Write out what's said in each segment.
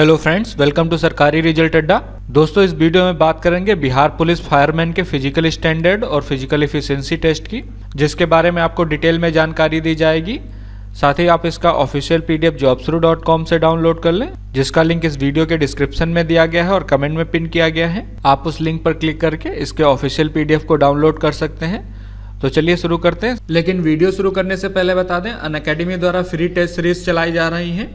hello friends welcome to सरकारी result अड्डा दोस्तों इस वीडियो में बात करेंगे बिहार पुलिस फायरमैन के फिजिकल स्टैंडर्ड और फिजिकल इफिशियंसी टेस्ट की जिसके बारे में आपको डिटेल में जानकारी दी जाएगी साथ ही आप इसका ऑफिशियल पीडीएफ जॉब्सरू डॉट कॉम से डाउनलोड कर लें जिसका लिंक इस वीडियो के डिस्क्रिप्शन में दिया गया है और कमेंट में पिन किया गया है आप उस लिंक पर क्लिक करके इसके ऑफिशियल पीडीएफ को डाउनलोड कर सकते हैं तो चलिए शुरू करते हैं लेकिन वीडियो शुरू करने से पहले बता दें अन अकेडमी द्वारा फ्री टेस्ट सीरीज चलाई जा रही है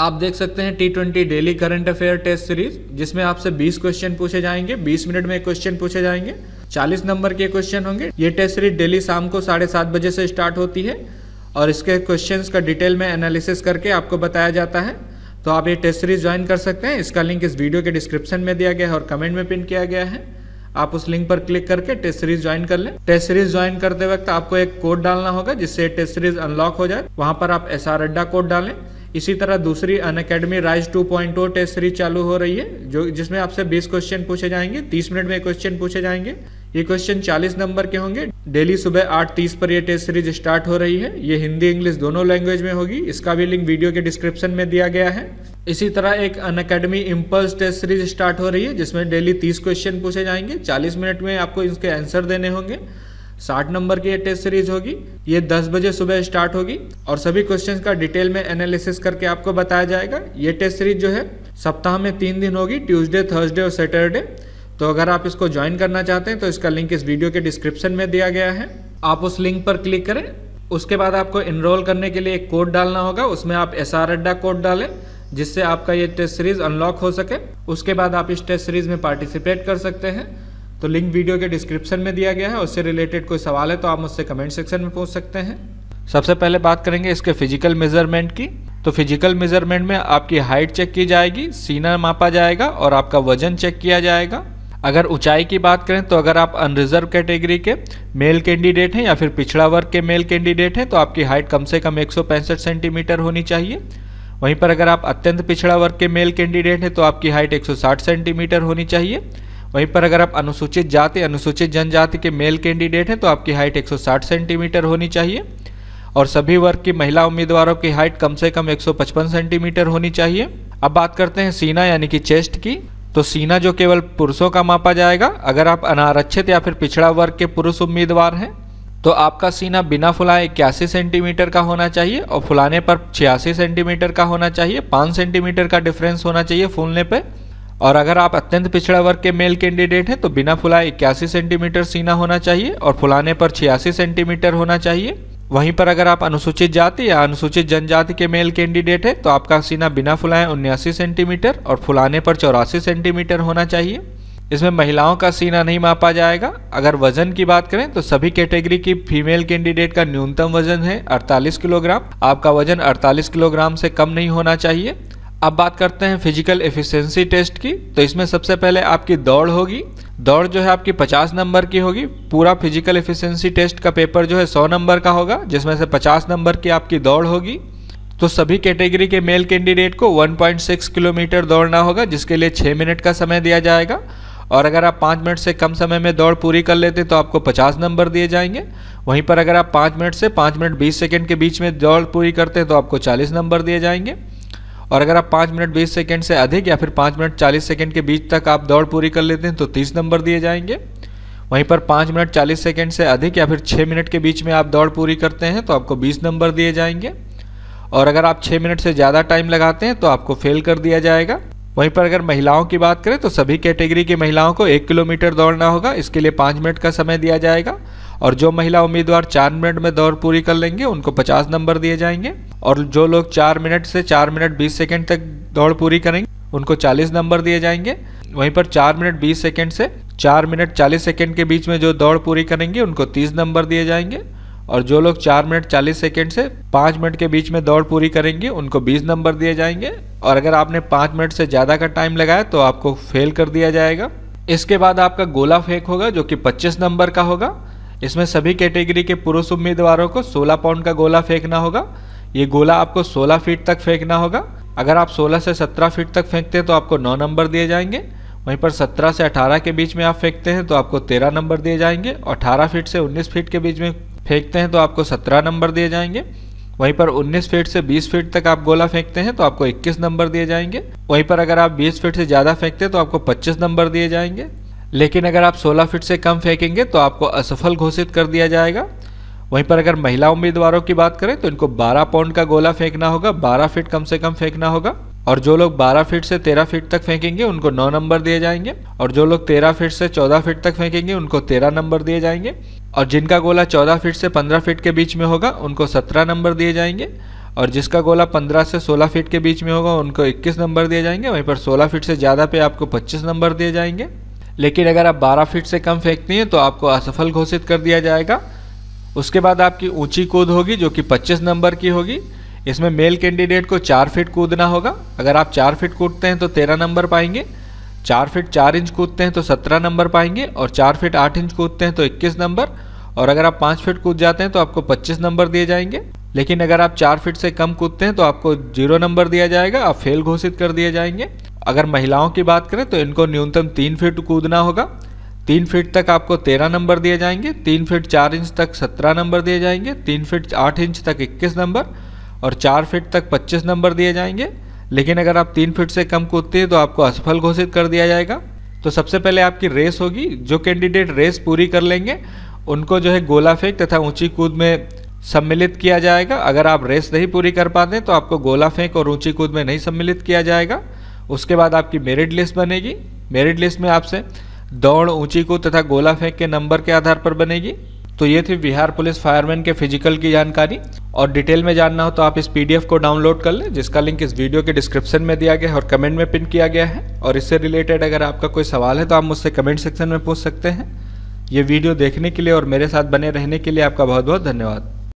आप देख सकते हैं T twenty daily current affair test series जिसमें आपसे 20 क्वेश्चन पूछे जाएंगे 20 मिनट में क्वेश्चन पूछे जाएंगे 40 नंबर के क्वेश्चन होंगे ये टेस्ट सीरीज डेली शाम को साढ़े सात बजे से स्टार्ट होती है और इसके क्वेश्चंस का डिटेल में एनालिसिस करके आपको बताया जाता है तो आप ये टेस्ट सीरीज ज्वाइन कर सकते हैं इसका लिंक इस वीडियो के डिस्क्रिप्शन में दिया गया है और कमेंट में पिन किया गया है आप उस लिंक पर क्लिक करके टेस्ट सीरीज ज्वाइन कर लें टेस्ट सीरीज ज्वाइन करते वक्त आपको एक कोड डालना होगा जिससे टेस्ट सीरीज अनलॉक हो जाए वहां पर आप एस आर अड्डा कोड डालें इसी तरह दूसरी Unacademy rise to point test series चालू हो रही है जो जिसमें आपसे 20 क्वेश्चन पूछे जाएंगे 30 मिनट में क्वेश्चन पूछे जाएंगे ये क्वेश्चन 40 नंबर के होंगे डेली सुबह 8:30 पर ये टेस्ट सीरीज स्टार्ट हो रही है ये हिंदी इंग्लिश दोनों लैंग्वेज में होगी इसका भी लिंक वीडियो के डिस्क्रिप्शन में दिया गया है इसी तरह एक Unacademy impulse test series start हो रही है जिसमें डेली 30 क्वेश्चन पूछे जाएंगे 40 मिनट में आपको इसके आंसर देने होंगे साठ नंबर की ये टेस्ट सीरीज होगी ये दस बजे सुबह स्टार्ट होगी और सभी क्वेश्चंस का डिटेल में एनालिसिस करके आपको बताया जाएगा ये टेस्ट सीरीज जो है सप्ताह में तीन दिन होगी ट्यूसडे थर्सडे और सैटरडे तो अगर आप इसको ज्वाइन करना चाहते हैं तो इसका लिंक इस वीडियो के डिस्क्रिप्शन में दिया गया है आप उस लिंक पर क्लिक करें उसके बाद आपको इनरोल करने के लिए एक कोड डालना होगा उसमें आप एस आर अड्डा कोड डालें जिससे आपका ये टेस्ट सीरीज अनलॉक हो सके उसके बाद आप इस टेस्ट सीरीज में पार्टिसिपेट कर सकते हैं तो लिंक वीडियो के डिस्क्रिप्शन में दिया गया है उससे रिलेटेड कोई सवाल है तो आप मुझसे कमेंट सेक्शन में पूछ सकते हैं सबसे पहले बात करेंगे इसके फिजिकल मेजरमेंट की तो फिजिकल मेजरमेंट में आपकी हाइट चेक की जाएगी सीना मापा जाएगा और आपका वजन चेक किया जाएगा अगर ऊंचाई की बात करें तो अगर आप अनरिजर्व कैटेगरी के मेल कैंडिडेट हैं या फिर पिछड़ा वर्ग के मेल कैंडिडेट हैं तो आपकी हाइट कम से कम एक सेंटीमीटर होनी चाहिए वहीं पर अगर आप अत्यंत पिछड़ा वर्ग के मेल कैंडिडेट हैं तो आपकी हाइट 160 सेंटीमीटर होनी चाहिए वहीं पर अगर आप अनुसूचित जाति अनुसूचित जनजाति के मेल कैंडिडेट हैं तो आपकी हाइट 160 सेंटीमीटर होनी चाहिए और सभी वर्ग की महिला उम्मीदवारों की हाइट कम से कम 155 सेंटीमीटर होनी चाहिए अब बात करते हैं सीना यानी कि चेस्ट की तो सीना जो केवल पुरुषों का मापा जाएगा अगर आप अनारक्षित या फिर पिछड़ा वर्ग के पुरुष उम्मीदवार हैं तो आपका सीना बिना फुलाए इक्यासी सेंटीमीटर का होना चाहिए और फुलाने पर छियासी सेंटीमीटर का होना चाहिए पाँच सेंटीमीटर का डिफरेंस होना चाहिए फूलने पर और अगर आप अत्यंत पिछड़ा वर्ग के मेल कैंडिडेट हैं तो बिना फुलाए इक्यासी सेंटीमीटर सीना होना चाहिए और फुलाने पर छियासी सेंटीमीटर होना चाहिए वहीं पर अगर आप अनुसूचित जाति या अनुसूचित जनजाति के मेल कैंडिडेट हैं तो आपका सीना बिना फुलाए उन्यासी सेंटीमीटर और फुलाने पर चौरासी सेंटीमीटर होना चाहिए इसमें महिलाओं का सीना नहीं मापा जाएगा अगर वजन की बात करें तो सभी कैटेगरी की फीमेल कैंडिडेट का न्यूनतम वजन है 48 किलोग्राम आपका वजन 48 किलोग्राम से कम नहीं होना चाहिए अब बात करते हैं फिजिकल एफिशिएंसी टेस्ट की तो इसमें सबसे पहले आपकी दौड़ होगी दौड़ जो है आपकी 50 नंबर की होगी पूरा फिजिकल एफिशिएंसी टेस्ट का पेपर जो है 100 नंबर का होगा जिसमें से 50 नंबर की आपकी दौड़ होगी तो सभी कैटेगरी के मेल कैंडिडेट को 1.6 किलोमीटर दौड़ना होगा जिसके लिए छः मिनट का समय दिया जाएगा और अगर आप पाँच मिनट से कम समय में दौड़ पूरी कर लेते तो आपको पचास नंबर दिए जाएंगे वहीं पर अगर आप पाँच मिनट से पाँच मिनट बीस सेकेंड के बीच में दौड़ पूरी करते हैं तो आपको चालीस नंबर दिए जाएंगे और अगर आप पाँच मिनट बीस सेकेंड से अधिक या फिर पाँच मिनट चालीस सेकेंड के बीच तक आप दौड़ पूरी कर लेते हैं तो तीस नंबर दिए जाएंगे वहीं पर पाँच मिनट चालीस सेकेंड से अधिक या फिर छः मिनट के बीच में आप दौड़ पूरी करते हैं तो आपको बीस नंबर दिए जाएंगे और अगर आप छः मिनट से ज़्यादा टाइम लगाते हैं तो आपको फेल कर दिया जाएगा वहीं पर अगर महिलाओं की बात करें तो सभी कैटेगरी की महिलाओं को एक किलोमीटर दौड़ना होगा इसके लिए पाँच मिनट का समय दिया जाएगा और जो महिला उम्मीदवार चार मिनट में दौड़ पूरी कर लेंगे उनको पचास नंबर दिए जाएंगे और जो लोग चार मिनट से चार मिनट बीस सेकेंड तक दौड़ पूरी करेंगे उनको चालीस नंबर दिए जाएंगे वहीं पर चार मिनट बीस सेकेंड से चार मिनट चालीस सेकेंड के बीच में जो दौड़ पूरी करेंगे उनको तीस नंबर दिए जाएंगे और जो लोग चार मिनट चालीस सेकेंड से पाँच मिनट के बीच में दौड़ पूरी करेंगे उनको बीस नंबर दिए जाएंगे और अगर आपने पाँच मिनट से ज़्यादा का टाइम लगाया तो आपको फेल कर दिया जाएगा इसके बाद आपका गोला फेंक होगा जो कि पच्चीस नंबर का होगा इसमें सभी कैटेगरी के पुरुष उम्मीदवारों को 16 पाउंड का गोला फेंकना होगा ये गोला आपको 16 फीट तक फेंकना होगा अगर आप 16 से 17 फीट तक फेंकते हैं तो आपको 9 नंबर दिए जाएंगे वहीं पर 17 से 18 के बीच में आप फेंकते हैं तो आपको 13 नंबर दिए जाएंगे और 18 फीट से 19 फीट के बीच में फेंकते हैं तो आपको 17 नंबर दिए जाएंगे वहीं पर 19 फीट से 20 फीट तक आप गोला फेंकते हैं तो आपको 21 नंबर दिए जाएंगे वहीं पर अगर आप 20 फीट से ज़्यादा फेंकते हैं तो आपको 25 नंबर दिए जाएंगे लेकिन अगर आप 16 फीट से कम फेंकेंगे तो आपको असफल घोषित कर दिया जाएगा वहीं पर अगर महिला उम्मीदवारों की बात करें तो इनको 12 पाउंड का गोला फेंकना होगा 12 फीट कम से कम फेंकना होगा और जो लोग 12 फीट से 13 फीट तक फेंकेंगे उनको 9 नंबर दिए जाएंगे और जो लोग 13 फीट से 14 फीट तक फेंकेंगे उनको 13 नंबर दिए जाएंगे और जिनका गोला 14 फीट से 15 फीट के बीच में होगा उनको 17 नंबर दिए जाएंगे और जिसका गोला 15 से 16 फीट के बीच में होगा उनको 21 नंबर दिए जाएंगे वहीं पर 16 फीट से ज़्यादा पे आपको 25 नंबर दिए जाएंगे लेकिन अगर आप 12 फीट से कम फेंकते हैं तो आपको असफल घोषित कर दिया जाएगा उसके बाद आपकी ऊंची कूद होगी जो कि 25 नंबर की होगी इसमें मेल कैंडिडेट को चार फीट कूदना होगा अगर आप चार फीट कूदते हैं तो तेरह नंबर पाएंगे चार फीट चार इंच कूदते हैं तो सत्रह नंबर पाएंगे और चार फीट आठ इंच कूदते हैं तो इक्कीस नंबर और अगर आप पाँच फीट कूद जाते हैं तो आपको पच्चीस नंबर दिए जाएंगे लेकिन अगर आप चार फीट से कम कूदते हैं तो आपको जीरो नंबर दिया जाएगा आप फेल घोषित कर दिए जाएंगे अगर महिलाओं की बात करें तो इनको न्यूनतम तीन फीट कूदना होगा तीन फीट तक आपको तेरह नंबर दिए जाएंगे तीन फीट चार इंच तक सत्रह नंबर दिए जाएंगे तीन फीट आठ इंच तक इक्कीस नंबर और चार फीट तक पच्चीस नंबर दिए जाएंगे लेकिन अगर आप तीन फीट से कम कूदते हैं तो आपको असफल घोषित कर दिया जाएगा तो सबसे पहले आपकी रेस होगी जो कैंडिडेट रेस पूरी कर लेंगे उनको जो है गोला फेंक तथा ऊंची कूद में सम्मिलित किया जाएगा अगर आप रेस नहीं पूरी कर पाते तो आपको गोला फेंक और ऊंची कूद में नहीं सम्मिलित किया जाएगा उसके बाद आपकी मेरिट लिस्ट बनेगी मेरिट लिस्ट में आपसे दौड़ ऊंची को तथा गोला फेंक के नंबर के आधार पर बनेगी तो ये थी बिहार पुलिस फायरमैन के फिजिकल की जानकारी और डिटेल में जानना हो तो आप इस पीडीएफ को डाउनलोड कर लें जिसका लिंक इस वीडियो के डिस्क्रिप्शन में दिया गया है और कमेंट में पिन किया गया है और इससे रिलेटेड अगर आपका कोई सवाल है तो आप मुझसे कमेंट सेक्शन में पूछ सकते हैं ये वीडियो देखने के लिए और मेरे साथ बने रहने के लिए आपका बहुत बहुत धन्यवाद